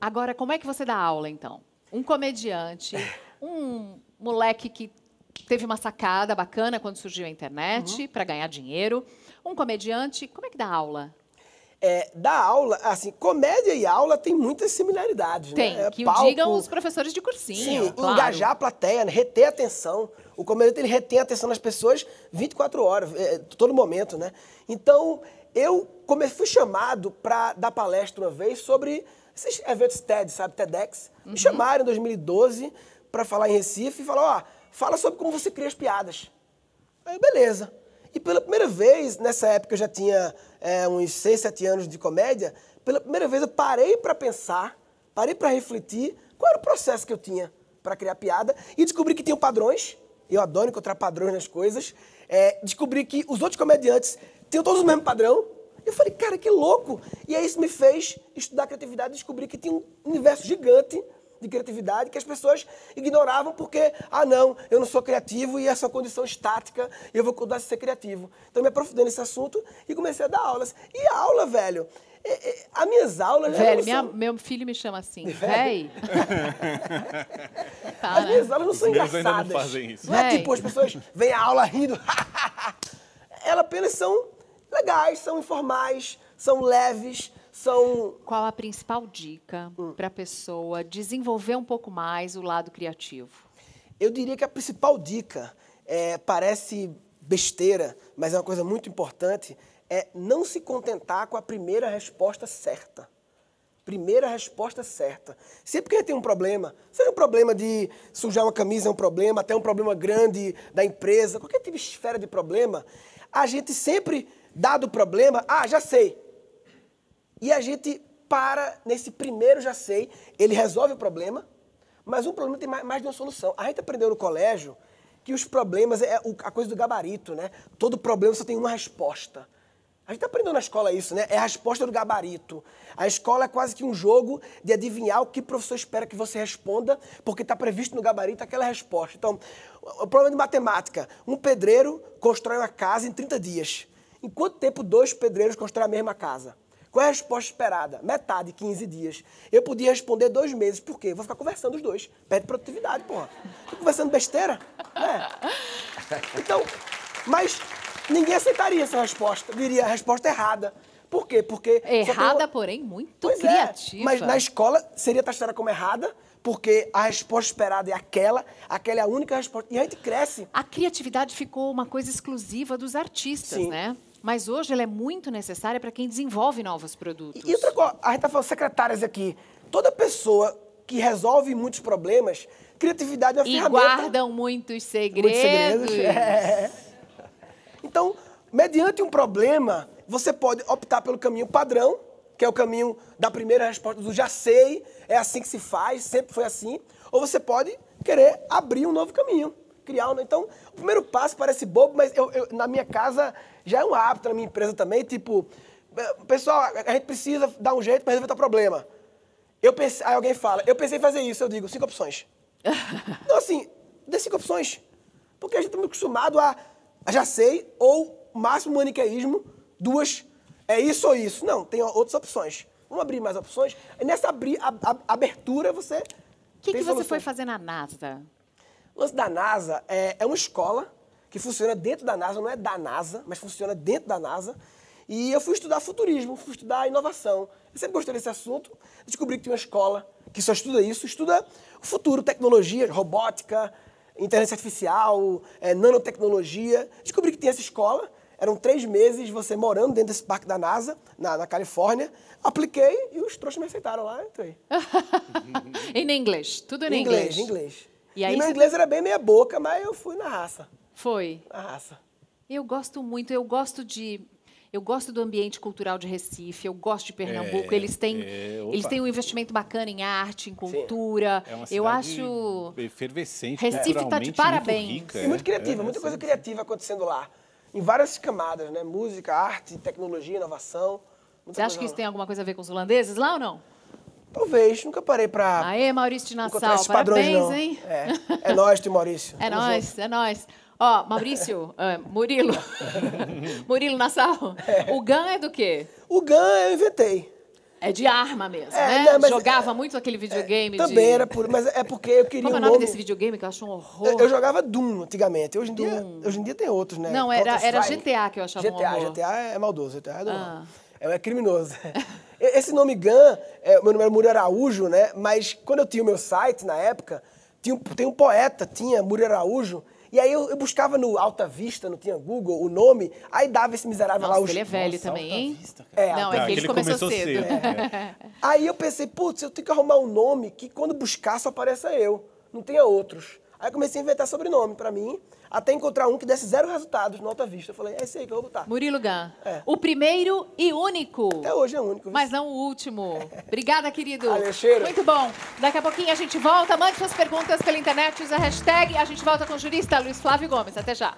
Agora, como é que você dá aula, então? Um comediante, um moleque que teve uma sacada bacana quando surgiu a internet uhum. para ganhar dinheiro, um comediante, como é que dá aula? É, aula, assim, comédia e aula tem muitas similaridades, tem, né? É, que palco, digam os professores de cursinho. Sim, claro. engajar a plateia, né? reter a atenção. O comediante ele retém a atenção das pessoas 24 horas, é, todo momento, né? Então, eu come, fui chamado para dar palestra uma vez sobre esses eventos TED, sabe, TEDx, uhum. me chamaram em 2012 para falar em Recife e falaram, ó, oh, fala sobre como você cria as piadas. Aí, beleza. E pela primeira vez, nessa época eu já tinha é, uns 6, 7 anos de comédia, pela primeira vez eu parei para pensar, parei para refletir qual era o processo que eu tinha para criar piada e descobri que tinha padrões. Eu adoro encontrar padrões nas coisas. É, descobri que os outros comediantes tinham todos o mesmo padrão. Eu falei, cara, que louco! E aí isso me fez estudar criatividade e descobrir que tinha um universo gigante de criatividade que as pessoas ignoravam porque, ah, não, eu não sou criativo e essa é uma condição estática, eu vou cuidar de ser criativo. Então, me aprofundei nesse assunto e comecei a dar aulas. E a aula, velho, é, é, as minhas aulas... Velho, minha, são... meu filho me chama assim, velho. tá, as minhas aulas não são Meus engraçadas. Ainda não fazem isso. Não é tipo, as pessoas vêm à aula rindo. Elas apenas são legais, são informais, são leves, são. Qual a principal dica hum. para a pessoa desenvolver um pouco mais o lado criativo? Eu diria que a principal dica é, parece besteira, mas é uma coisa muito importante, é não se contentar com a primeira resposta certa. Primeira resposta certa. Sempre que a gente tem um problema, seja um problema de sujar uma camisa, é um problema, até um problema grande da empresa, qualquer tipo de esfera de problema, a gente sempre Dado o problema, ah, já sei. E a gente para nesse primeiro já sei, ele resolve o problema, mas um problema tem mais, de uma solução. A gente aprendeu no colégio que os problemas é a coisa do gabarito, né? Todo problema só tem uma resposta. A gente aprendeu na escola isso, né? É a resposta do gabarito. A escola é quase que um jogo de adivinhar o que o professor espera que você responda, porque está previsto no gabarito aquela resposta. Então, o problema de matemática. Um pedreiro constrói uma casa em 30 dias. Em quanto tempo dois pedreiros constroem a mesma casa? Qual é a resposta esperada? Metade, 15 dias. Eu podia responder dois meses, por quê? Vou ficar conversando os dois. Perde produtividade, porra. Tô conversando besteira, né? Então, mas ninguém aceitaria essa resposta. Diria a resposta errada. Por quê? Porque. Errada, uma... porém, muito pois é, criativa. É, mas na escola seria taxada como errada, porque a resposta esperada é aquela, aquela é a única resposta. E a gente cresce. A criatividade ficou uma coisa exclusiva dos artistas, Sim. né? Mas hoje ela é muito necessária para quem desenvolve novos produtos. E, outra coisa, a gente está falando secretárias aqui. Toda pessoa que resolve muitos problemas, criatividade é uma e ferramenta. E guardam muitos segredos. Muitos segredos. É. Então, mediante um problema, você pode optar pelo caminho padrão, que é o caminho da primeira resposta do já sei, é assim que se faz, sempre foi assim. Ou você pode querer abrir um novo caminho criar. Um... Então, o primeiro passo parece bobo, mas eu, eu, na minha casa já é um hábito, na minha empresa também, tipo, eh, pessoal, a gente precisa dar um jeito para resolver o problema. Eu aí alguém fala, eu pensei em fazer isso, eu digo, cinco opções. então, assim, dê cinco opções. Porque a gente está muito acostumado a, a, já sei, ou máximo maniqueísmo, duas, é isso ou isso. Não, tem outras opções. Vamos abrir mais opções. E nessa abri, a, a, abertura, você. O que, que você foi fazer na NASA? O lance da NASA é, é uma escola que funciona dentro da NASA, não é da NASA, mas funciona dentro da NASA. E eu fui estudar futurismo, fui estudar inovação. Eu sempre gostei desse assunto. Descobri que tinha uma escola que só estuda isso, estuda o futuro, tecnologias, robótica, inteligência artificial, é, nanotecnologia. Descobri que tinha essa escola. Eram três meses você morando dentro desse parque da NASA, na, na Califórnia. Apliquei e os trouxas me aceitaram lá, entrei. Em inglês. tudo em in inglês. Inglês, inglês. E, aí, meu inglês era bem meia boca, mas eu fui na raça. Foi. Na raça. Eu gosto muito, eu gosto de eu gosto do ambiente cultural de Recife, eu gosto de Pernambuco. É, eles têm é, eles têm um investimento bacana em arte, em cultura. Sim. É uma cidade eu acho efervescente. Recife está de parabéns. Muito rica, e é. muito criativa, é, muita coisa criativa acontecendo lá, em várias camadas, né? Música, arte, tecnologia, inovação. Você acha que isso tem alguma coisa a ver com os holandeses lá ou não? Talvez, nunca parei para. Aê, Maurício de Nassau, esses padrões, parabéns, não. hein? É, é nós, tio Maurício. É nóis, nós, é nós. Ó, Maurício, uh, Murilo. Murilo Nassau. É. O GAN é do quê? O GAN eu inventei. É de arma mesmo, é, né? Não, jogava é, muito aquele videogame. É, também de... era por, mas é porque eu queria. Qual é o nome, desse videogame que eu acho um horror? Eu, eu jogava Doom antigamente. Hoje em Doom. dia, hoje em dia tem outros, né? Não, era, era GTA que eu achava GTA, um horror. GTA é maldoso, GTA é do ah. É, é criminoso. Esse nome Gan, é, meu nome era Muro Araújo, né? Mas quando eu tinha o meu site na época, tinha, tem um poeta, tinha Muro Araújo. E aí eu, eu, buscava no Alta Vista, não tinha Google, o nome, aí dava esse miserável Nossa, lá. Os... ele é velho Nossa, também, hein? Vista, é, não, é que ele, começou, começou cedo. cedo. É. aí eu pensei, putz, eu tenho que arrumar um nome que quando buscar só apareça eu, não tenha outros. Aí eu comecei a inventar sobrenome para mim até encontrar um que desse zero resultados, nota vista. Eu falei, é esse aí que eu vou botar. Murilo Gan, é. o primeiro e único. Até hoje é único. Viu? Mas não o último. Obrigada, querido. Valeu, Muito bom. Daqui a pouquinho a gente volta. Mande suas perguntas pela internet, usa a hashtag. A gente volta com o jurista Luiz Flávio Gomes. Até já.